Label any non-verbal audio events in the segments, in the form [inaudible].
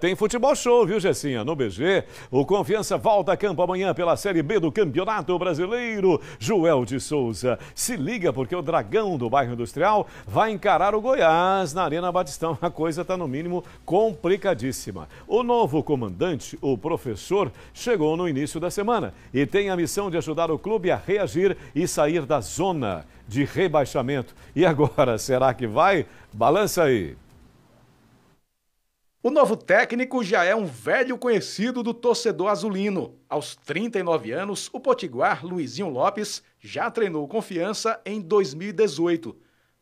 Tem futebol show, viu, Gessinha? No BG, o Confiança volta a campo amanhã pela Série B do Campeonato Brasileiro. Joel de Souza, se liga porque o Dragão do bairro Industrial vai encarar o Goiás na Arena Batistão. A coisa está, no mínimo, complicadíssima. O novo comandante, o professor, chegou no início da semana e tem a missão de ajudar o clube a reagir e sair da zona de rebaixamento. E agora, [laughs] será que vai? Balança aí! O novo técnico já é um velho conhecido do torcedor azulino. Aos 39 anos, o potiguar Luizinho Lopes já treinou confiança em 2018.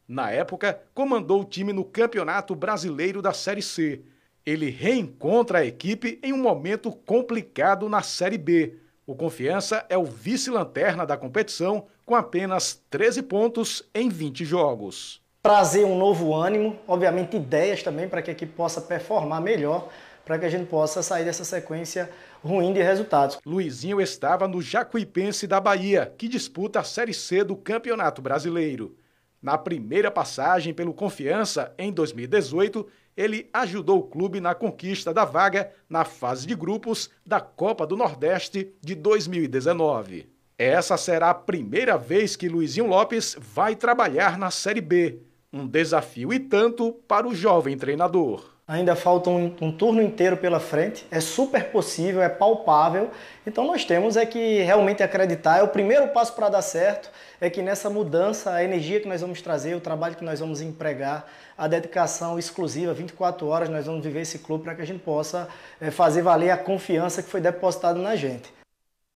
Na época, comandou o time no Campeonato Brasileiro da Série C. Ele reencontra a equipe em um momento complicado na Série B. O Confiança é o vice-lanterna da competição com apenas 13 pontos em 20 jogos trazer um novo ânimo, obviamente ideias também para que a equipe possa performar melhor, para que a gente possa sair dessa sequência ruim de resultados. Luizinho estava no Jacuipense da Bahia, que disputa a Série C do Campeonato Brasileiro. Na primeira passagem pelo Confiança, em 2018, ele ajudou o clube na conquista da vaga na fase de grupos da Copa do Nordeste de 2019. Essa será a primeira vez que Luizinho Lopes vai trabalhar na Série B um desafio e tanto para o jovem treinador. Ainda falta um, um, turno inteiro pela frente, é super possível, é palpável. Então nós temos é que realmente acreditar, é o primeiro passo para dar certo, é que nessa mudança, a energia que nós vamos trazer, o trabalho que nós vamos empregar, a dedicação exclusiva, 24 horas nós vamos viver esse clube para que a gente possa é, fazer valer a confiança que foi depositada na gente.